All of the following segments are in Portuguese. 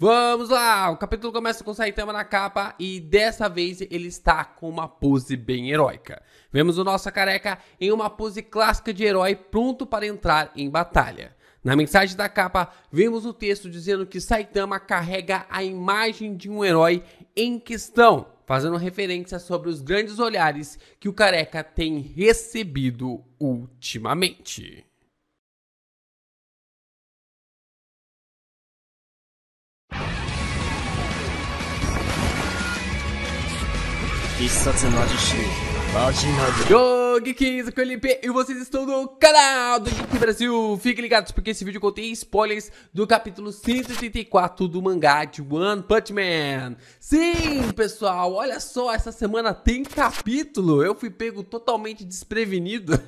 Vamos lá! O capítulo começa com Saitama na capa e dessa vez ele está com uma pose bem heróica. Vemos o nosso careca em uma pose clássica de herói pronto para entrar em batalha. Na mensagem da capa, vemos o texto dizendo que Saitama carrega a imagem de um herói em questão, fazendo referência sobre os grandes olhares que o careca tem recebido ultimamente. 必殺マジシマジマグ Geeks, aqui é o LP e vocês estão no canal do Geek Brasil. Fiquem ligados porque esse vídeo contém spoilers do capítulo 134 do mangá de One Punch Man. Sim, pessoal, olha só, essa semana tem capítulo. Eu fui pego totalmente desprevenido.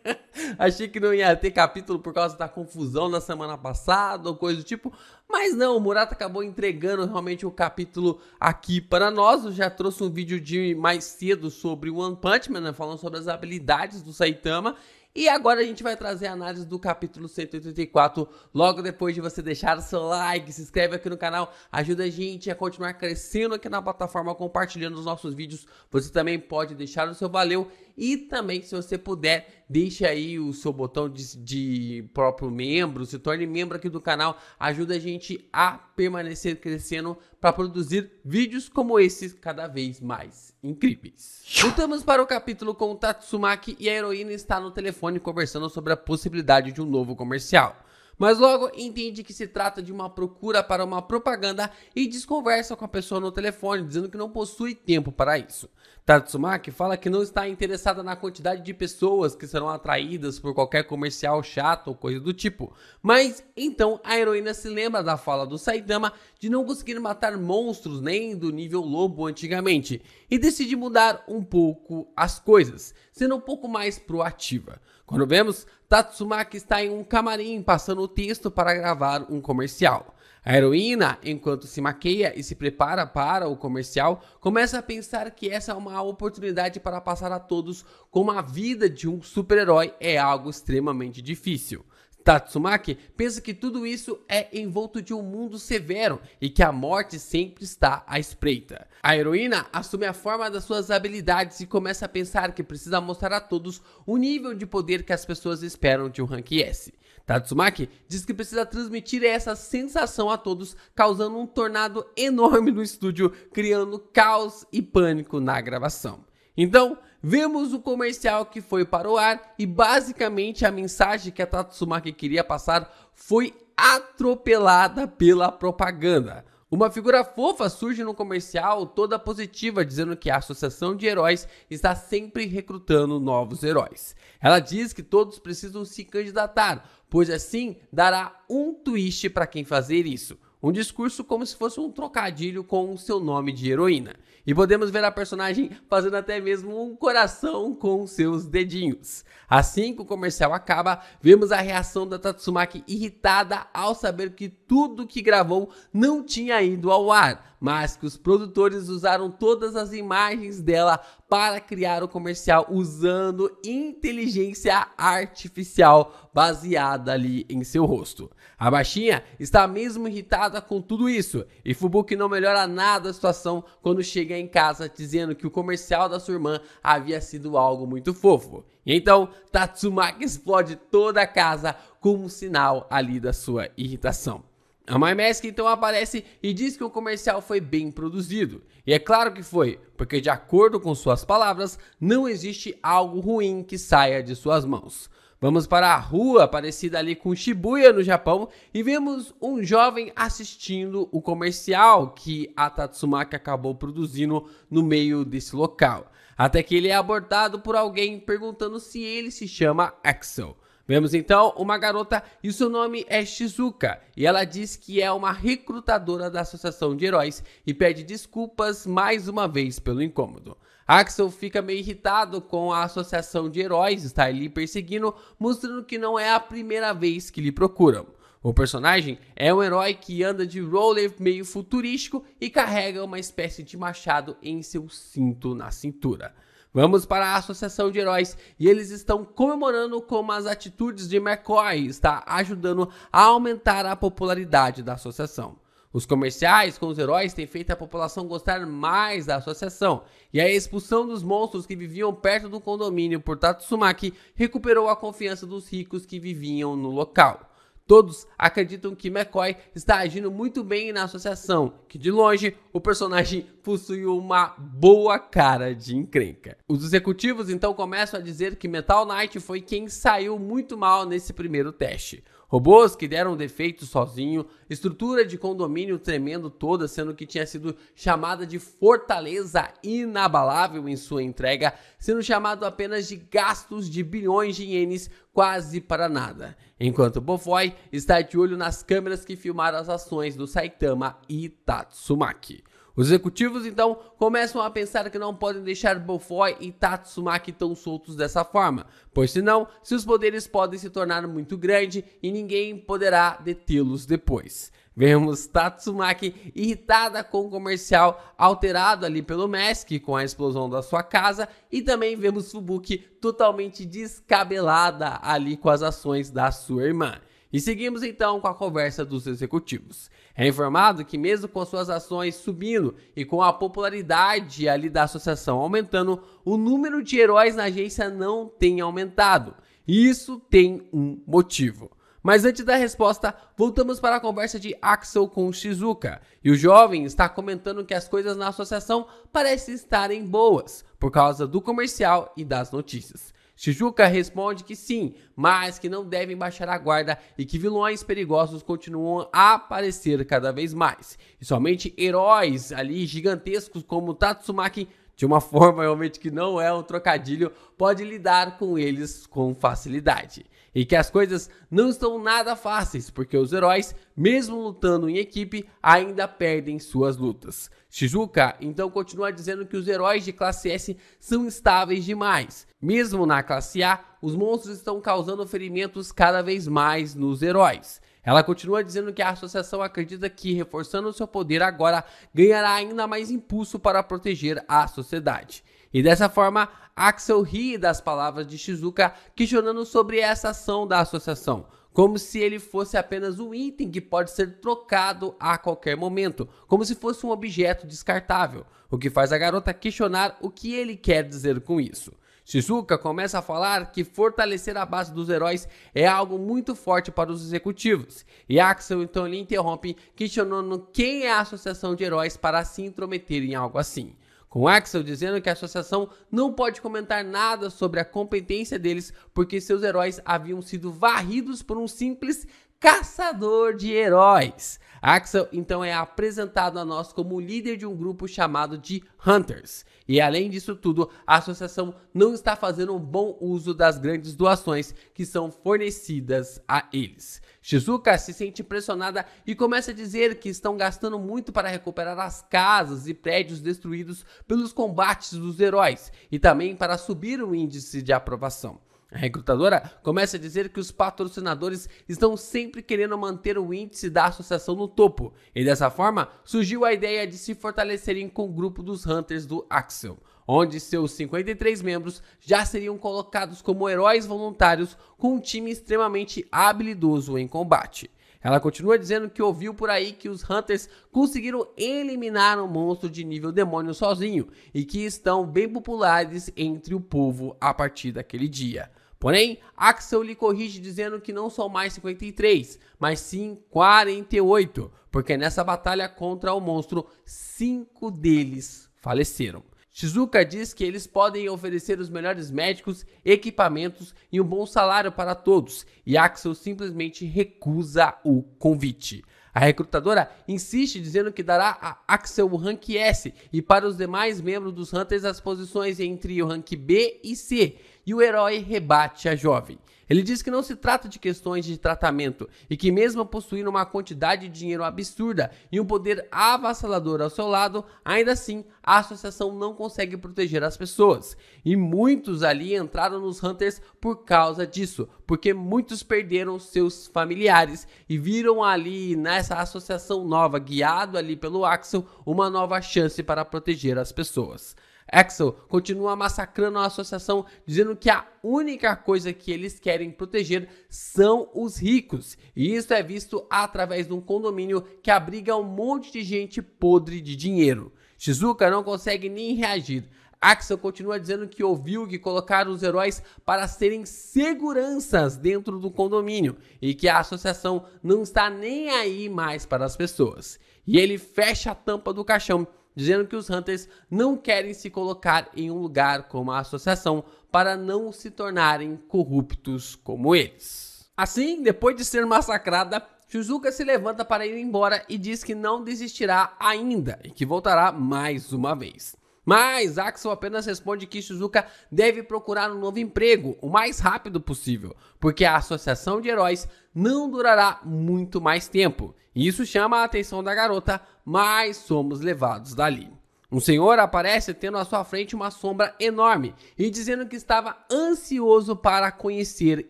Achei que não ia ter capítulo por causa da confusão na semana passada ou coisa do tipo. Mas não, o Murata acabou entregando realmente o capítulo aqui para nós. Eu já trouxe um vídeo de mais cedo sobre One Punch Man, né, falando sobre as habilidades possibilidades do Saitama. E agora a gente vai trazer a análise do capítulo 184, logo depois de você deixar o seu like, se inscreve aqui no canal, ajuda a gente a continuar crescendo aqui na plataforma, compartilhando os nossos vídeos. Você também pode deixar o seu valeu e também, se você puder, deixe aí o seu botão de, de próprio membro, se torne membro aqui do canal, ajuda a gente a permanecer crescendo para produzir vídeos como esses cada vez mais incríveis. Voltamos para o capítulo com o Tatsumaki e a heroína está no telefone conversando sobre a possibilidade de um novo comercial mas logo entende que se trata de uma procura para uma propaganda e desconversa com a pessoa no telefone, dizendo que não possui tempo para isso. Tatsumaki fala que não está interessada na quantidade de pessoas que serão atraídas por qualquer comercial chato ou coisa do tipo, mas então a heroína se lembra da fala do Saitama de não conseguir matar monstros nem do nível lobo antigamente e decide mudar um pouco as coisas, sendo um pouco mais proativa. Quando vemos, Tatsumaki está em um camarim passando o texto para gravar um comercial. A heroína, enquanto se maqueia e se prepara para o comercial, começa a pensar que essa é uma oportunidade para passar a todos como a vida de um super-herói é algo extremamente difícil. Tatsumaki pensa que tudo isso é envolto de um mundo severo e que a morte sempre está à espreita. A heroína assume a forma das suas habilidades e começa a pensar que precisa mostrar a todos o nível de poder que as pessoas esperam de um Rank S. Tatsumaki diz que precisa transmitir essa sensação a todos, causando um tornado enorme no estúdio, criando caos e pânico na gravação. Então, vemos o comercial que foi para o ar e basicamente a mensagem que a Tatsumaki queria passar foi atropelada pela propaganda. Uma figura fofa surge no comercial toda positiva, dizendo que a Associação de Heróis está sempre recrutando novos heróis. Ela diz que todos precisam se candidatar, pois assim dará um twist para quem fazer isso. Um discurso como se fosse um trocadilho com o seu nome de heroína. E podemos ver a personagem fazendo até mesmo um coração com seus dedinhos. Assim que o comercial acaba, vemos a reação da Tatsumaki irritada ao saber que tudo que gravou não tinha ido ao ar, mas que os produtores usaram todas as imagens dela para criar o comercial usando inteligência artificial baseada ali em seu rosto. A baixinha está mesmo irritada com tudo isso e Fubuki não melhora nada a situação quando chega em casa dizendo que o comercial da sua irmã havia sido algo muito fofo. E então Tatsumaki explode toda a casa como um sinal ali da sua irritação. A MyMask então aparece e diz que o comercial foi bem produzido. E é claro que foi, porque de acordo com suas palavras, não existe algo ruim que saia de suas mãos. Vamos para a rua parecida ali com Shibuya no Japão e vemos um jovem assistindo o comercial que a Tatsumaki acabou produzindo no meio desse local. Até que ele é abordado por alguém perguntando se ele se chama Axel. Vemos então uma garota e seu nome é Shizuka, e ela diz que é uma recrutadora da Associação de Heróis e pede desculpas mais uma vez pelo incômodo. Axel fica meio irritado com a Associação de Heróis estar lhe perseguindo, mostrando que não é a primeira vez que lhe procuram. O personagem é um herói que anda de roller meio futurístico e carrega uma espécie de machado em seu cinto na cintura. Vamos para a Associação de Heróis e eles estão comemorando como as atitudes de McCoy está ajudando a aumentar a popularidade da associação. Os comerciais com os heróis têm feito a população gostar mais da associação, e a expulsão dos monstros que viviam perto do condomínio por Tatsumaki recuperou a confiança dos ricos que viviam no local. Todos acreditam que McCoy está agindo muito bem na associação, que de longe o personagem possui uma boa cara de encrenca. Os executivos então começam a dizer que Metal Knight foi quem saiu muito mal nesse primeiro teste. Robôs que deram defeito sozinho, estrutura de condomínio tremendo toda, sendo que tinha sido chamada de fortaleza inabalável em sua entrega, sendo chamado apenas de gastos de bilhões de ienes quase para nada. Enquanto Bofoy está de olho nas câmeras que filmaram as ações do Saitama e Tatsumaki. Os executivos então começam a pensar que não podem deixar Malfoy e Tatsumaki tão soltos dessa forma, pois senão seus poderes podem se tornar muito grandes e ninguém poderá detê-los depois. Vemos Tatsumaki irritada com o comercial alterado ali pelo Mask com a explosão da sua casa e também vemos Fubuki totalmente descabelada ali com as ações da sua irmã. E seguimos então com a conversa dos executivos. É informado que, mesmo com suas ações subindo e com a popularidade ali da associação aumentando, o número de heróis na agência não tem aumentado. Isso tem um motivo. Mas antes da resposta, voltamos para a conversa de Axel com Shizuka. E o jovem está comentando que as coisas na associação parecem estarem boas por causa do comercial e das notícias. Shizuka responde que sim, mas que não devem baixar a guarda e que vilões perigosos continuam a aparecer cada vez mais. E somente heróis ali gigantescos como Tatsumaki de uma forma realmente que não é um trocadilho, pode lidar com eles com facilidade e que as coisas não estão nada fáceis, porque os heróis, mesmo lutando em equipe, ainda perdem suas lutas. Shizuka então continua dizendo que os heróis de classe S são estáveis demais. Mesmo na classe A, os monstros estão causando ferimentos cada vez mais nos heróis. Ela continua dizendo que a associação acredita que, reforçando seu poder agora, ganhará ainda mais impulso para proteger a sociedade. E dessa forma, Axel ri das palavras de Shizuka, questionando sobre essa ação da associação, como se ele fosse apenas um item que pode ser trocado a qualquer momento, como se fosse um objeto descartável, o que faz a garota questionar o que ele quer dizer com isso. Shizuka começa a falar que fortalecer a base dos heróis é algo muito forte para os executivos, e Axel então lhe interrompe, questionando quem é a associação de heróis para se intrometer em algo assim com Axel dizendo que a associação não pode comentar nada sobre a competência deles porque seus heróis haviam sido varridos por um simples caçador de heróis. Axel então é apresentado a nós como líder de um grupo chamado de Hunters. E além disso tudo, a associação não está fazendo um bom uso das grandes doações que são fornecidas a eles. Shizuka se sente impressionada e começa a dizer que estão gastando muito para recuperar as casas e prédios destruídos pelos combates dos heróis e também para subir o índice de aprovação. A recrutadora começa a dizer que os patrocinadores estão sempre querendo manter o índice da associação no topo, e dessa forma surgiu a ideia de se fortalecerem com o grupo dos Hunters do Axel, onde seus 53 membros já seriam colocados como heróis voluntários com um time extremamente habilidoso em combate. Ela continua dizendo que ouviu por aí que os Hunters conseguiram eliminar um monstro de nível demônio sozinho e que estão bem populares entre o povo a partir daquele dia. Porém, Axel lhe corrige dizendo que não são mais 53, mas sim 48, porque nessa batalha contra o monstro, cinco deles faleceram. Shizuka diz que eles podem oferecer os melhores médicos, equipamentos e um bom salário para todos, e Axel simplesmente recusa o convite. A recrutadora insiste dizendo que dará a Axel o rank S e para os demais membros dos Hunters as posições entre o rank B e C, e o herói rebate a jovem. Ele diz que não se trata de questões de tratamento e que, mesmo possuindo uma quantidade de dinheiro absurda e um poder avassalador ao seu lado, ainda assim a associação não consegue proteger as pessoas. E muitos ali entraram nos Hunters por causa disso, porque muitos perderam seus familiares e viram ali nessa associação nova, guiado ali pelo Axel, uma nova chance para proteger as pessoas. Axel continua massacrando a associação, dizendo que a única coisa que eles querem proteger são os ricos. E isso é visto através de um condomínio que abriga um monte de gente podre de dinheiro. Shizuka não consegue nem reagir. Axel continua dizendo que ouviu que colocaram os heróis para serem seguranças dentro do condomínio e que a associação não está nem aí mais para as pessoas. E ele fecha a tampa do caixão dizendo que os Hunters não querem se colocar em um lugar como a associação para não se tornarem corruptos como eles. Assim, depois de ser massacrada, Shizuka se levanta para ir embora e diz que não desistirá ainda e que voltará mais uma vez. Mas Axel apenas responde que Shizuka deve procurar um novo emprego o mais rápido possível, porque a associação de heróis não durará muito mais tempo. Isso chama a atenção da garota, mas somos levados dali. Um senhor aparece tendo à sua frente uma sombra enorme e dizendo que estava ansioso para conhecer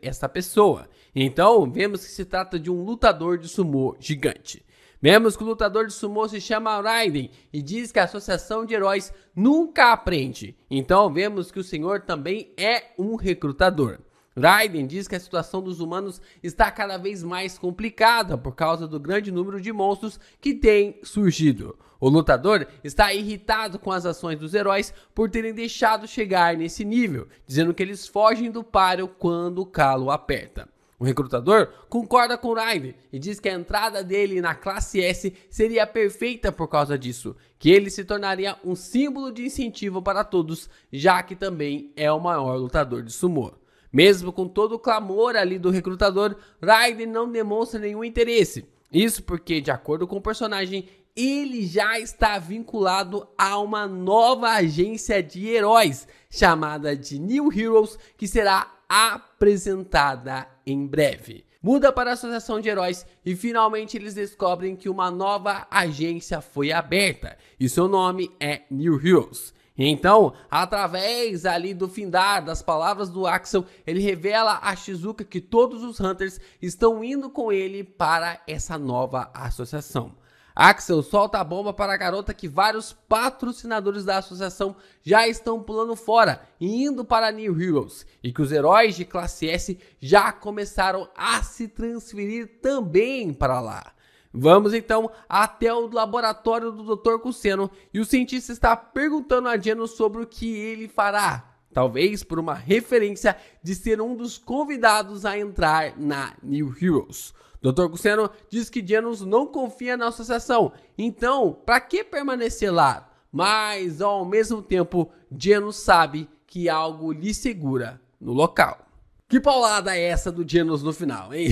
essa pessoa. Então, vemos que se trata de um lutador de sumô gigante. Vemos que o lutador de sumô se chama Raiden e diz que a associação de heróis nunca aprende. Então vemos que o senhor também é um recrutador. Raiden diz que a situação dos humanos está cada vez mais complicada por causa do grande número de monstros que tem surgido. O lutador está irritado com as ações dos heróis por terem deixado chegar nesse nível, dizendo que eles fogem do páreo quando o calo aperta. O recrutador concorda com Ryan e diz que a entrada dele na classe S seria perfeita por causa disso, que ele se tornaria um símbolo de incentivo para todos, já que também é o maior lutador de sumô. Mesmo com todo o clamor ali do recrutador, Raiden não demonstra nenhum interesse. Isso porque, de acordo com o personagem, ele já está vinculado a uma nova agência de heróis chamada de New Heroes, que será apresentada em breve. Muda para a Associação de Heróis e finalmente eles descobrem que uma nova agência foi aberta e seu nome é New Heroes. Então, através ali do findar das palavras do Axel, ele revela a Shizuka que todos os Hunters estão indo com ele para essa nova associação. Axel solta a bomba para a garota que vários patrocinadores da associação já estão pulando fora e indo para New Heroes, e que os heróis de classe S já começaram a se transferir também para lá. Vamos então até o laboratório do Dr. Cuceno e o cientista está perguntando a Geno sobre o que ele fará talvez por uma referência de ser um dos convidados a entrar na New Heroes. Dr. Cusiano diz que Genos não confia na associação, então para que permanecer lá? Mas ao mesmo tempo, Genos sabe que algo lhe segura no local. Que paulada é essa do Genos no final, hein?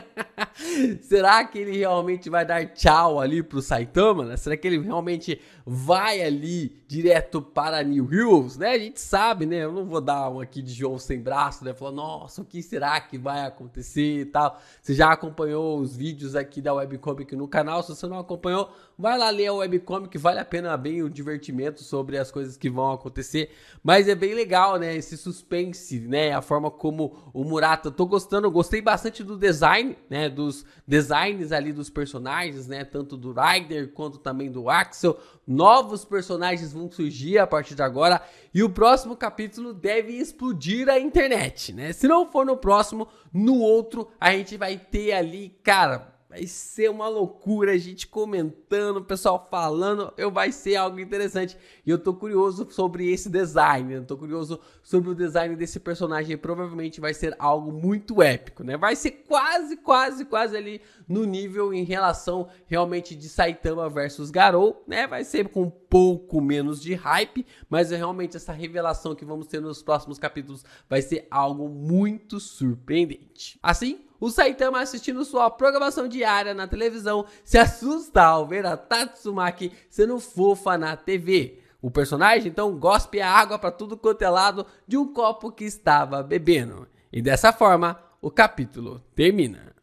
Será que ele realmente vai dar tchau ali pro Saitama? Né? Será que ele realmente vai ali direto para New Hills, né? A gente sabe, né? Eu não vou dar um aqui de João sem braço, né? Falar, nossa, o que será que vai acontecer e tal. Você já acompanhou os vídeos aqui da Webcomic no canal? Se você não acompanhou, vai lá ler a Webcomic, vale a pena bem o divertimento sobre as coisas que vão acontecer. Mas é bem legal, né? Esse suspense, né? A forma como o Murata, tô gostando, gostei bastante do design, né? Dos designs ali dos personagens, né? Tanto do Ryder quanto também do Axel. Novos personagens vão surgir a partir de agora e o próximo capítulo deve explodir a internet, né? Se não for no próximo, no outro a gente vai ter ali, cara, Vai ser uma loucura, a gente comentando, o pessoal falando, eu vai ser algo interessante. E eu tô curioso sobre esse design, eu tô curioso sobre o design desse personagem, provavelmente vai ser algo muito épico, né? Vai ser quase, quase, quase ali no nível em relação realmente de Saitama versus Garou, né? Vai ser com um pouco menos de hype, mas é realmente essa revelação que vamos ter nos próximos capítulos vai ser algo muito surpreendente. Assim, o Saitama assistindo sua programação diária na televisão se assusta ao ver a Tatsumaki sendo fofa na TV. O personagem então gospe a água para tudo quanto é lado de um copo que estava bebendo. E dessa forma, o capítulo termina.